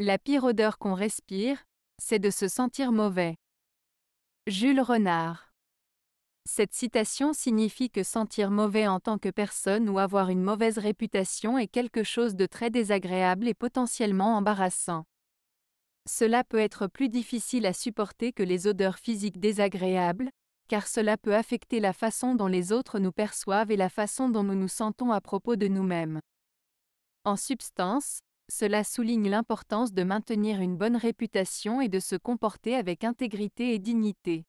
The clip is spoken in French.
La pire odeur qu'on respire, c'est de se sentir mauvais. Jules Renard. Cette citation signifie que sentir mauvais en tant que personne ou avoir une mauvaise réputation est quelque chose de très désagréable et potentiellement embarrassant. Cela peut être plus difficile à supporter que les odeurs physiques désagréables, car cela peut affecter la façon dont les autres nous perçoivent et la façon dont nous nous sentons à propos de nous-mêmes. En substance, cela souligne l'importance de maintenir une bonne réputation et de se comporter avec intégrité et dignité.